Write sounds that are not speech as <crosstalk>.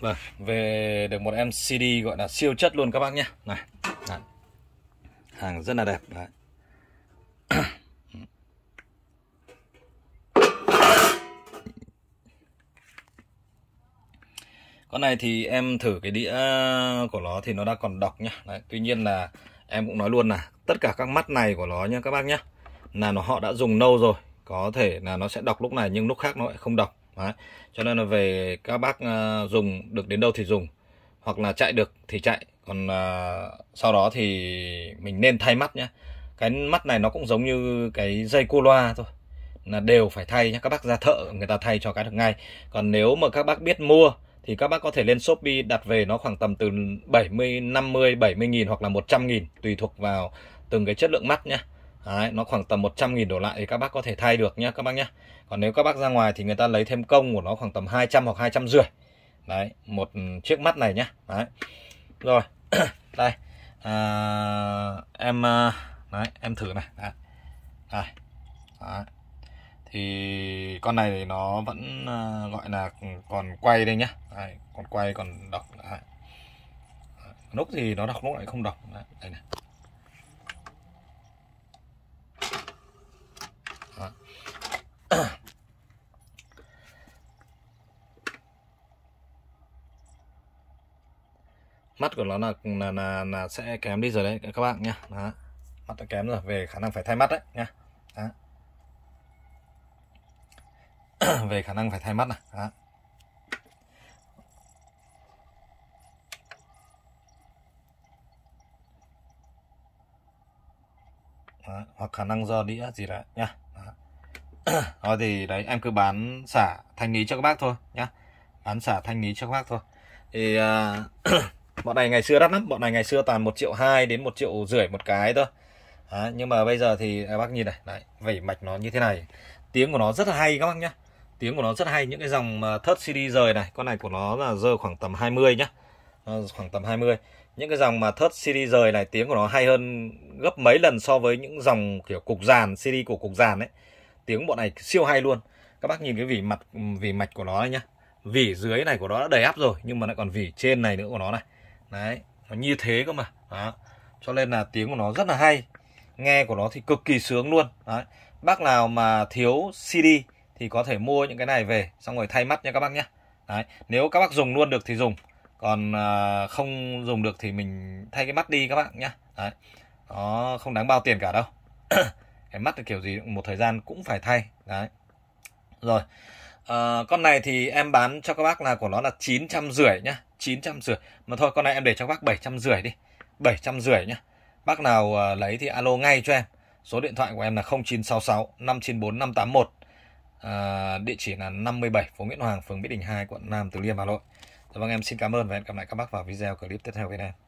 Vâng, về được một em CD gọi là siêu chất luôn các bác nhé. Này. Đấy. Hàng rất là đẹp đấy. Con này thì em thử cái đĩa của nó thì nó đã còn đọc nhá. Đấy, tuy nhiên là em cũng nói luôn là tất cả các mắt này của nó nhá các bác nhá là nó họ đã dùng lâu rồi, có thể là nó sẽ đọc lúc này nhưng lúc khác nó lại không đọc Đấy. cho nên là về các bác ờ, dùng được đến đâu thì dùng hoặc là chạy được thì chạy còn ờ, sau đó thì mình nên thay mắt nhé cái mắt này nó cũng giống như cái dây cô loa thôi là đều phải thay nhé các bác ra thợ người ta thay cho cái được ngay còn nếu mà các bác biết mua thì các bác có thể lên Shopee đặt về nó khoảng tầm từ 70, 50, 70 nghìn hoặc là 100 nghìn tùy thuộc vào từng cái chất lượng mắt nhé Đấy, nó khoảng tầm 100.000 đổ lại thì các bác có thể thay được nhé các bác nhé Còn nếu các bác ra ngoài thì người ta lấy thêm công của nó khoảng tầm 200 hoặc rưỡi. Đấy, một chiếc mắt này nhé. Đấy, rồi, <clears throat> đây à, Em, à, đấy, em thử này à đấy. đấy. Thì con này thì nó vẫn à, gọi là còn quay đây nhá đấy, Còn quay, còn đọc đấy. Lúc thì nó đọc, nút lại không đọc Đấy, đây này mắt của nó là là là, là sẽ kém đi rồi đấy các bạn nha đó. mắt đã kém rồi về khả năng phải thay mắt đấy nha đó. <clears throat> về khả năng phải thay mắt này đó. Đó, hoặc khả năng do đĩa gì đấy nha đó. <clears throat> thì đấy em cứ bán xả thanh lý cho các bác thôi nhá bán xả thanh lý cho các bác thôi thì uh... <clears throat> bọn này ngày xưa đắt lắm bọn này ngày xưa toàn một triệu hai đến một triệu rưỡi một cái thôi Đấy, nhưng mà bây giờ thì các à, bác nhìn này Đấy, vẩy mạch nó như thế này tiếng của nó rất là hay các bác nhá tiếng của nó rất hay những cái dòng mà thớt CD rời này con này của nó là rơi khoảng tầm 20 nhá à, khoảng tầm 20 những cái dòng mà thớt CD rời này tiếng của nó hay hơn gấp mấy lần so với những dòng kiểu cục dàn CD của cục dàn ấy tiếng bọn này siêu hay luôn các bác nhìn cái vỉ mặt vỉ mạch của nó này nhá vỉ dưới này của nó đã đầy áp rồi nhưng mà lại còn vỉ trên này nữa của nó này đấy nó như thế cơ mà đó. cho nên là tiếng của nó rất là hay nghe của nó thì cực kỳ sướng luôn đấy. bác nào mà thiếu CD thì có thể mua những cái này về xong rồi thay mắt nha các bác nhé đấy. nếu các bác dùng luôn được thì dùng còn à, không dùng được thì mình thay cái mắt đi các bạn nhé đấy. nó không đáng bao tiền cả đâu <coughs> cái mắt thì kiểu gì một thời gian cũng phải thay đấy rồi à, con này thì em bán cho các bác là của nó là chín trăm rưỡi nhá 900 rưỡi mà thôi con này em để cho bác 700 rưỡi đi 700 rưỡi nhá bác nào à, lấy thì alo ngay cho em số điện thoại của em là 0966 594 581 à, địa chỉ là 57 phố Nguyễn Hoàng phường Mỹ Đình 2 quận Nam Từ Liêm Hà Nội Dạ vâng em xin cảm ơn và hẹn gặp lại các bác vào video clip tiếp theo bên em